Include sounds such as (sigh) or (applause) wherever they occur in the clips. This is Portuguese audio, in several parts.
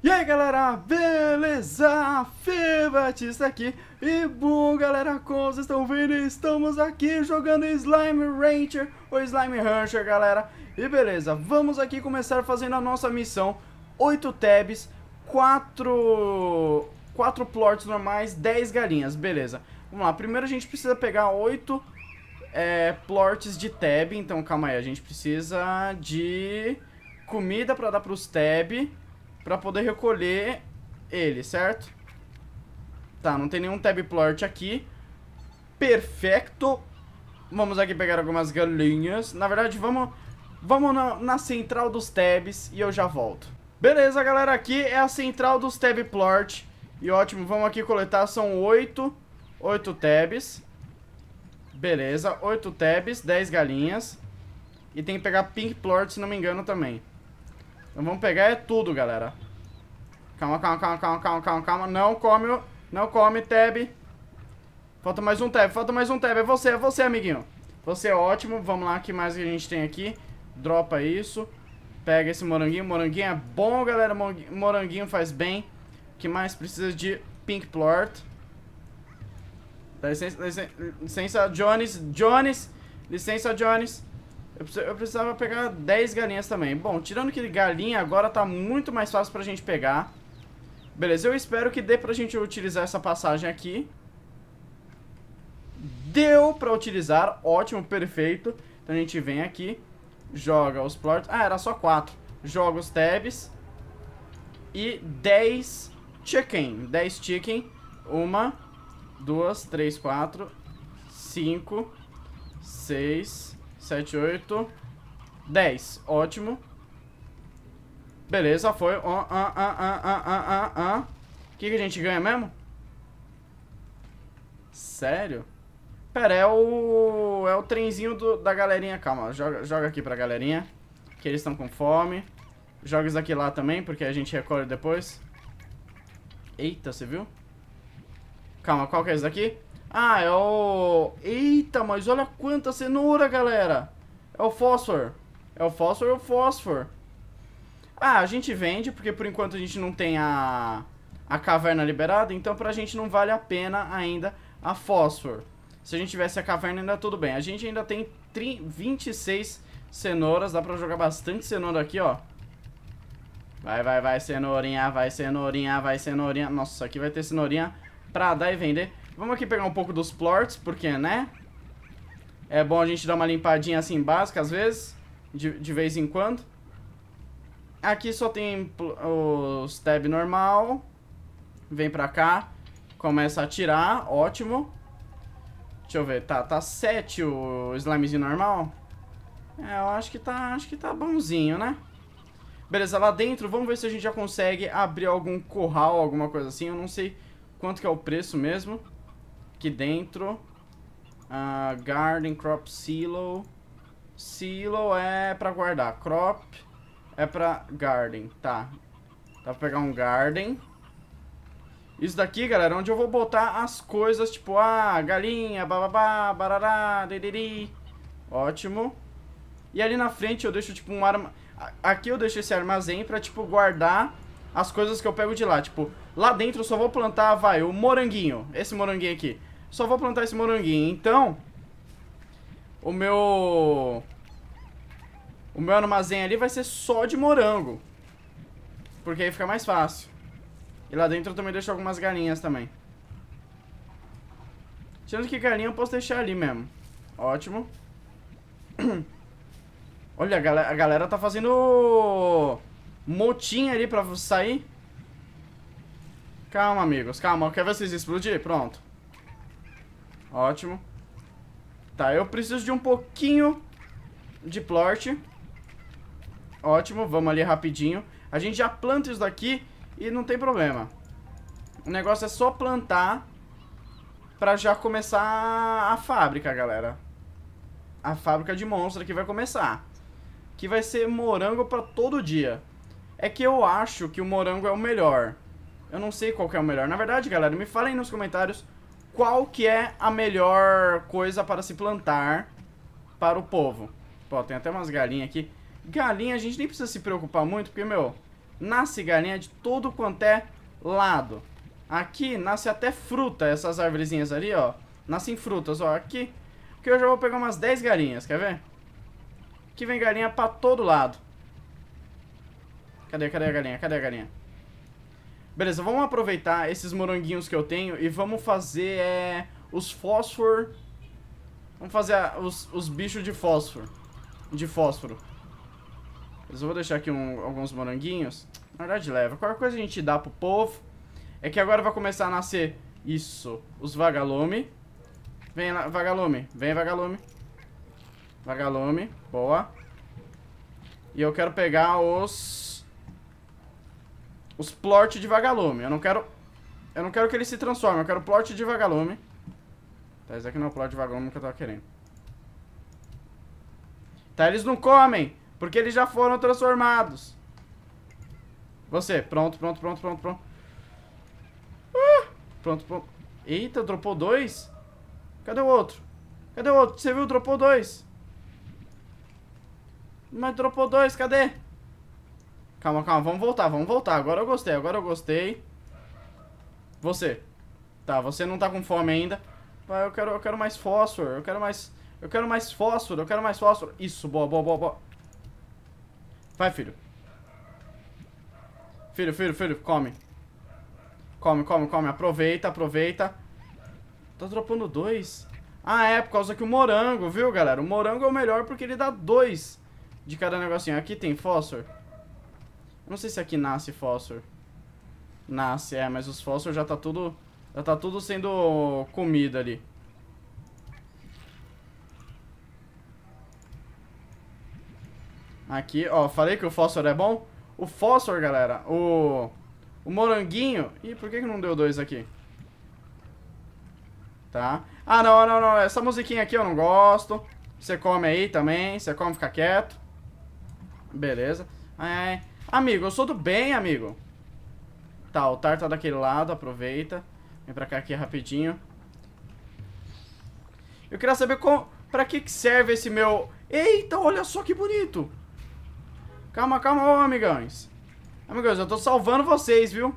E aí galera, beleza? Fê Batista aqui E bom galera, como vocês estão vendo, estamos aqui jogando Slime Rancher Ou Slime Rancher galera E beleza, vamos aqui começar fazendo a nossa missão 8 tabs, 4, 4 plots normais, 10 galinhas, beleza Vamos lá, primeiro a gente precisa pegar 8 é, plots de tab Então calma aí, a gente precisa de comida pra dar pros tabs pra poder recolher ele, certo? Tá, não tem nenhum tabplort plort aqui. Perfeito. Vamos aqui pegar algumas galinhas. Na verdade, vamos, vamos na, na central dos tabs e eu já volto. Beleza, galera, aqui é a central dos tabplort. plort. E ótimo, vamos aqui coletar, são oito, oito tabs. Beleza, oito tabs, dez galinhas. E tem que pegar pink plort, se não me engano, também. Então vamos pegar é tudo, galera. Calma, calma, calma, calma, calma, calma, calma. Não come, não come, Tab. Falta mais um Tab, falta mais um Tab. É você, é você, amiguinho. Você é ótimo. Vamos lá, o que mais a gente tem aqui? Dropa isso. Pega esse moranguinho. Moranguinho é bom, galera. Moranguinho faz bem. O que mais precisa de Pink Plort? Dá licença, licença, licença, Jones. Jones. Licença, Jones. Eu precisava pegar 10 galinhas também. Bom, tirando que galinha, agora tá muito mais fácil pra gente pegar. Beleza, eu espero que dê pra gente utilizar essa passagem aqui. Deu pra utilizar, ótimo, perfeito. Então a gente vem aqui, joga os plots... Ah, era só 4. Joga os tabs. E 10 chicken. 10 chicken. Uma, duas, três, quatro, cinco, seis... 7, 8, 10. Ótimo. Beleza, foi. O oh, ah, ah, ah, que, que a gente ganha mesmo? Sério? Pera, é o... É o trenzinho do, da galerinha. Calma, joga, joga aqui pra galerinha. Que eles estão com fome. Joga isso aqui lá também, porque a gente recolhe depois. Eita, você viu? Calma, qual que é isso daqui? Ah, é o... Eita, mas olha quanta cenoura, galera. É o fósforo. É o fósforo, é o fósforo. Ah, a gente vende, porque por enquanto a gente não tem a, a caverna liberada, então pra gente não vale a pena ainda a fósforo. Se a gente tivesse a caverna ainda tudo bem. A gente ainda tem 26 cenouras, dá pra jogar bastante cenoura aqui, ó. Vai, vai, vai, cenourinha, vai, cenourinha, vai, cenourinha. Nossa, aqui vai ter cenourinha pra dar e vender. Vamos aqui pegar um pouco dos plots, porque, né? É bom a gente dar uma limpadinha assim básica, às vezes. De, de vez em quando. Aqui só tem os tab normal. Vem pra cá. Começa a tirar, ótimo. Deixa eu ver, tá, tá 7 o slimezinho normal. É, eu acho que tá, acho que tá bonzinho, né? Beleza, lá dentro, vamos ver se a gente já consegue abrir algum curral, alguma coisa assim. Eu não sei quanto que é o preço mesmo. Aqui dentro. Uh, garden, crop, silo. Silo é pra guardar. Crop é pra garden. Tá. Dá pra pegar um garden. Isso daqui, galera, é onde eu vou botar as coisas, tipo, ah, galinha, bababá, barará, dediri. Ótimo. E ali na frente eu deixo, tipo, um arma... Aqui eu deixo esse armazém pra, tipo, guardar as coisas que eu pego de lá. Tipo, lá dentro eu só vou plantar, vai, o moranguinho. Esse moranguinho aqui. Só vou plantar esse moranguinho. Então, o meu... O meu armazém ali vai ser só de morango. Porque aí fica mais fácil. E lá dentro eu também deixo algumas galinhas também. Tirando que galinha eu posso deixar ali mesmo. Ótimo. (clears throat) Olha, a galera, a galera tá fazendo motinha ali pra sair. Calma, amigos. Calma. Quer ver vocês explodir? Pronto. Ótimo. Tá, eu preciso de um pouquinho de plort. Ótimo, vamos ali rapidinho. A gente já planta isso daqui e não tem problema. O negócio é só plantar pra já começar a fábrica, galera. A fábrica de monstro que vai começar. Que vai ser morango pra todo dia. É que eu acho que o morango é o melhor. Eu não sei qual é o melhor. Na verdade, galera, me falem nos comentários qual que é a melhor coisa para se plantar para o povo. Pô, tem até umas galinhas aqui. Galinha a gente nem precisa se preocupar muito, porque, meu, nasce galinha de todo quanto é lado. Aqui nasce até fruta, essas árvorezinhas ali, ó. Nascem frutas, ó, aqui. Porque eu já vou pegar umas 10 galinhas, quer ver? Aqui vem galinha pra todo lado. Cadê, cadê a galinha? Cadê a galinha? Beleza, vamos aproveitar esses moranguinhos que eu tenho e vamos fazer é, os fósforo. Vamos fazer a, os, os bichos de fósforo. De fósforo. Eu vou deixar aqui um, alguns moranguinhos. Na verdade, leva. Qualquer coisa a gente dá pro povo. É que agora vai começar a nascer isso. Os vagalume. Vem lá, vagalume. Vem, vagalume. Vagalume. Boa. E eu quero pegar os os plot de vagalume. Eu não quero... Eu não quero que ele se transforme, eu quero plot de vagalume. Tá, esse aqui não é o plot de vagalume que eu tava querendo. Tá, eles não comem, porque eles já foram transformados. Você, pronto, pronto, pronto, pronto, pronto. Ah, pronto, pronto. Eita, dropou dois? Cadê o outro? Cadê o outro? Você viu, dropou dois. Mas dropou dois, cadê? Cadê? Calma, calma, vamos voltar, vamos voltar. Agora eu gostei, agora eu gostei. Você. Tá, você não tá com fome ainda. Mas eu quero, eu quero mais fósforo, eu quero mais... Eu quero mais fósforo, eu quero mais fósforo. Isso, boa, boa, boa, boa. Vai, filho. Filho, filho, filho, come. Come, come, come. Aproveita, aproveita. Tá dropando dois. Ah, é, por causa que o morango, viu, galera? O morango é o melhor porque ele dá dois de cada negocinho. Aqui tem fósforo. Eu não sei se aqui nasce fósforo. Nasce, é, mas os fósforos já tá tudo... Já tá tudo sendo comida ali. Aqui, ó, falei que o fósforo é bom? O fósforo, galera, o... O moranguinho... Ih, por que que não deu dois aqui? Tá? Ah, não, não, não, essa musiquinha aqui eu não gosto. Você come aí também, você come, fica quieto. Beleza. Ai, ai. Amigo, eu sou do bem, amigo. Tá, o Tar tá daquele lado, aproveita. Vem pra cá aqui rapidinho. Eu queria saber como, pra que, que serve esse meu... Eita, olha só que bonito. Calma, calma, ô, amigões. Amigões, eu tô salvando vocês, viu?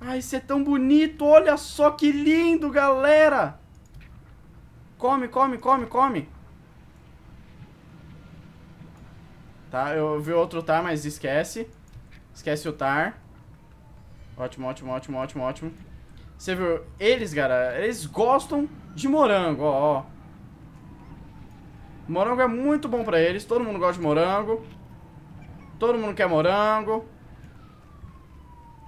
Ai, isso é tão bonito. Olha só que lindo, galera. Come, come, come, come. Tá, eu vi outro tá, mas esquece. Esquece o tar. Ótimo, ótimo, ótimo, ótimo, ótimo. Você viu? Eles, cara, eles gostam de morango, ó, ó. Morango é muito bom pra eles. Todo mundo gosta de morango. Todo mundo quer morango.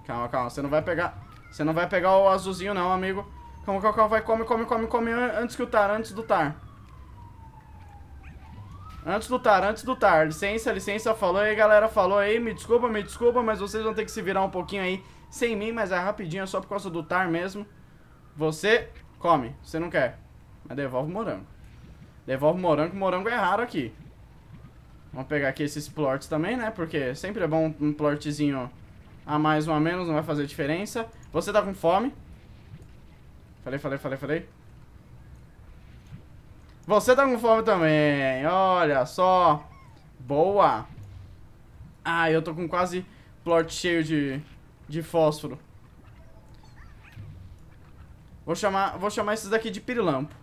Calma, calma. Você não vai pegar... Você não vai pegar o azulzinho, não, amigo. Calma, calma, calma. Vai, come, come, come, come. Antes que o tar, antes do tar. Antes do tar, antes do tar. Licença, licença, falou aí, galera. Falou aí, me desculpa, me desculpa, mas vocês vão ter que se virar um pouquinho aí sem mim, mas é rapidinho, é só por causa do tar mesmo. Você come, você não quer. Mas devolve o morango. Devolve o morango, morango é raro aqui. Vamos pegar aqui esses plorts também, né? Porque sempre é bom um plortezinho. a mais ou a menos, não vai fazer diferença. Você tá com fome? Falei, falei, falei, falei. Você tá com fome também, olha só. Boa. Ah, eu tô com quase plot cheio de, de fósforo. Vou chamar, vou chamar esses daqui de pirilampo.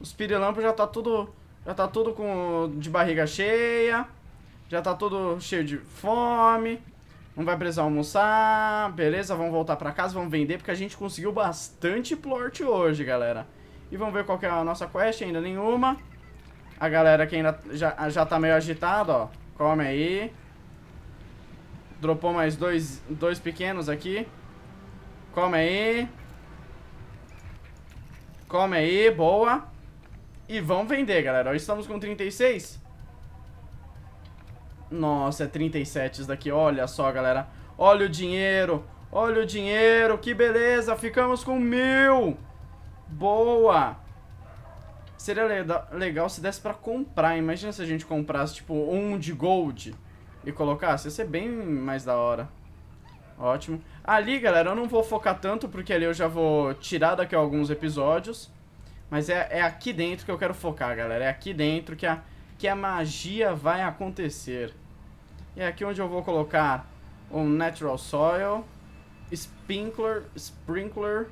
Os pirilampos já tá tudo, já tá tudo com de barriga cheia. Já tá tudo cheio de fome. Não vai precisar almoçar. Beleza, vamos voltar pra casa, vamos vender porque a gente conseguiu bastante plort hoje, galera. E vamos ver qual que é a nossa quest, ainda nenhuma. A galera que ainda já, já tá meio agitada, ó. Come aí. Dropou mais dois, dois pequenos aqui. Come aí. Come aí, boa. E vamos vender, galera. estamos com 36. Nossa, é 37 isso daqui. Olha só, galera. Olha o dinheiro. Olha o dinheiro. Que beleza. Ficamos com mil. Boa! Seria legal se desse pra comprar. Imagina se a gente comprasse, tipo, um de gold e colocasse. Ia ser bem mais da hora. Ótimo. Ali, galera, eu não vou focar tanto, porque ali eu já vou tirar daqui a alguns episódios. Mas é, é aqui dentro que eu quero focar, galera. É aqui dentro que a, que a magia vai acontecer. E é aqui onde eu vou colocar um Natural Soil, Sprinkler, Sprinkler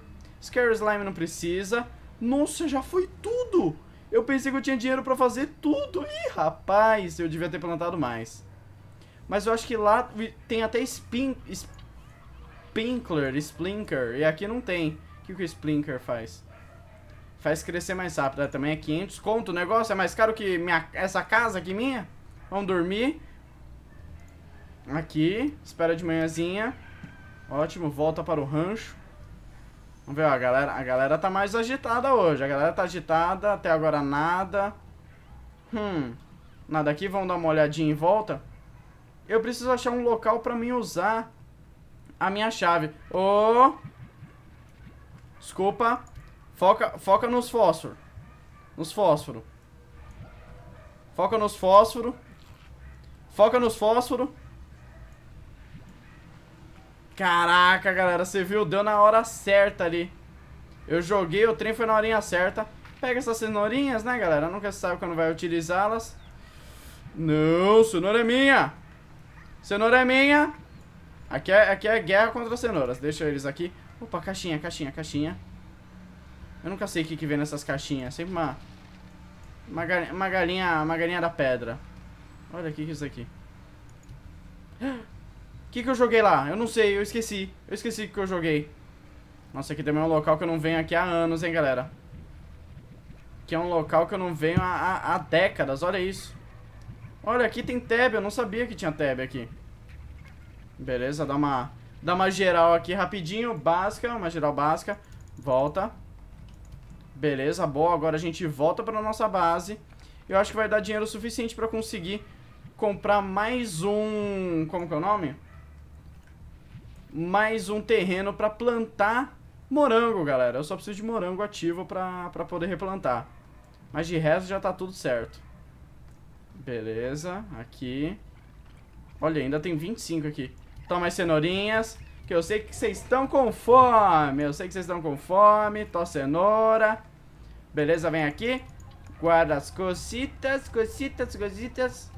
Scary Slime não precisa. Nossa, já foi tudo! Eu pensei que eu tinha dinheiro pra fazer tudo. Ih, rapaz, eu devia ter plantado mais. Mas eu acho que lá tem até spin, Spinkler, Splinker. E aqui não tem. O que, o Splinker faz? Faz crescer mais rápido. Ah, também é 500 conto. O negócio é mais caro que minha, essa casa aqui minha. Vamos dormir. Aqui. Espera de manhãzinha. Ótimo. Volta para o rancho. Vamos ver, ó, a galera, a galera tá mais agitada hoje. A galera tá agitada, até agora nada. Hum, nada aqui, vamos dar uma olhadinha em volta. Eu preciso achar um local pra mim usar a minha chave. Ô! Oh! Desculpa. Foca, foca nos fósforos. Nos fósforos. Foca nos fósforos. Foca nos fósforos. Caraca, galera, você viu? Deu na hora certa ali. Eu joguei, o trem foi na horinha certa. Pega essas cenourinhas, né, galera? Nunca sabe quando vai utilizá-las. Não, cenoura é minha. Cenoura é minha. Aqui é, aqui é guerra contra cenouras. Deixa eles aqui. Opa, caixinha, caixinha, caixinha. Eu nunca sei o que, que vem nessas caixinhas. Sempre uma... Uma galinha, uma galinha, uma galinha da pedra. Olha o que, que é isso aqui que, que eu joguei lá? Eu não sei, eu esqueci. Eu esqueci o que eu joguei. Nossa, aqui também é um local que eu não venho aqui há anos, hein, galera. Que é um local que eu não venho há, há, há décadas, olha isso. Olha, aqui tem tab, eu não sabia que tinha tab aqui. Beleza, dá uma, dá uma geral aqui rapidinho, básica, uma geral básica. Volta. Beleza, boa. Agora a gente volta pra nossa base. Eu acho que vai dar dinheiro suficiente pra conseguir comprar mais um... Como que é o nome? mais um terreno para plantar morango, galera. Eu só preciso de morango ativo para poder replantar. Mas de resto já tá tudo certo. Beleza, aqui. Olha, ainda tem 25 aqui. Toma as cenourinhas, que eu sei que vocês estão com fome. Eu sei que vocês estão com fome. Tô cenoura. Beleza, vem aqui. Guarda as cositas, cositas, cositas.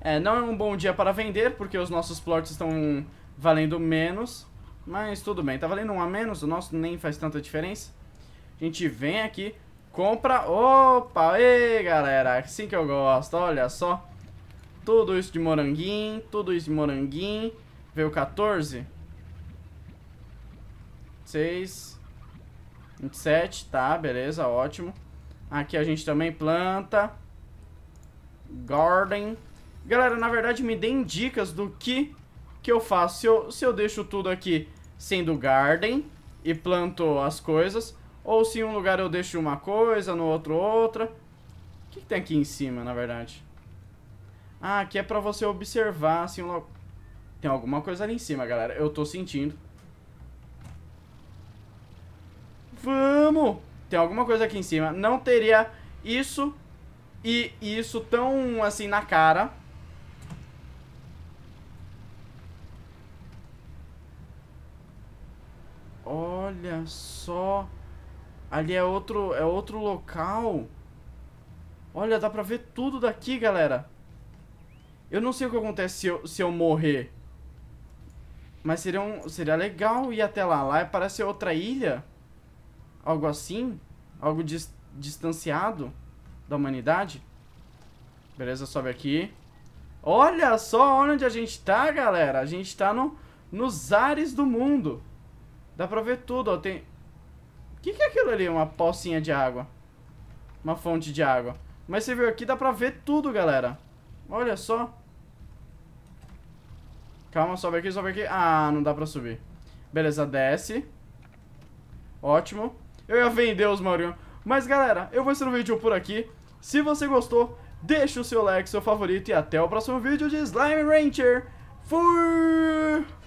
É, não é um bom dia para vender, porque os nossos plots estão valendo menos, mas tudo bem. Tá valendo um a menos, o nosso nem faz tanta diferença. A gente vem aqui, compra... Opa, ei galera, assim que eu gosto, olha só. Tudo isso de moranguinho, tudo isso de moranguinho. Veio 14. 6. 27, tá, beleza, ótimo. Aqui a gente também planta. Garden. Galera, na verdade me deem dicas do que que eu faço? Se eu, se eu deixo tudo aqui sendo garden e planto as coisas, ou se em um lugar eu deixo uma coisa, no outro outra. O que, que tem aqui em cima, na verdade? Ah, aqui é pra você observar, assim, logo... Tem alguma coisa ali em cima, galera. Eu tô sentindo. Vamos! Tem alguma coisa aqui em cima. Não teria isso e isso tão, assim, na cara Olha só. Ali é outro, é outro local. Olha, dá pra ver tudo daqui, galera. Eu não sei o que acontece se eu, se eu morrer. Mas seria, um, seria legal ir até lá. Lá parece outra ilha. Algo assim. Algo dis, distanciado da humanidade. Beleza, sobe aqui. Olha só onde a gente tá, galera. A gente tá no, nos ares do mundo. Dá pra ver tudo, ó. Tem... O que, que é aquilo ali? Uma pocinha de água. Uma fonte de água. Mas você viu aqui, dá pra ver tudo, galera. Olha só. Calma, sobe aqui, sobe aqui. Ah, não dá pra subir. Beleza, desce. Ótimo. Eu ia vender os Maurinho. Mas, galera, eu vou ser o vídeo por aqui. Se você gostou, deixa o seu like, seu favorito. E até o próximo vídeo de Slime Rancher. Fui!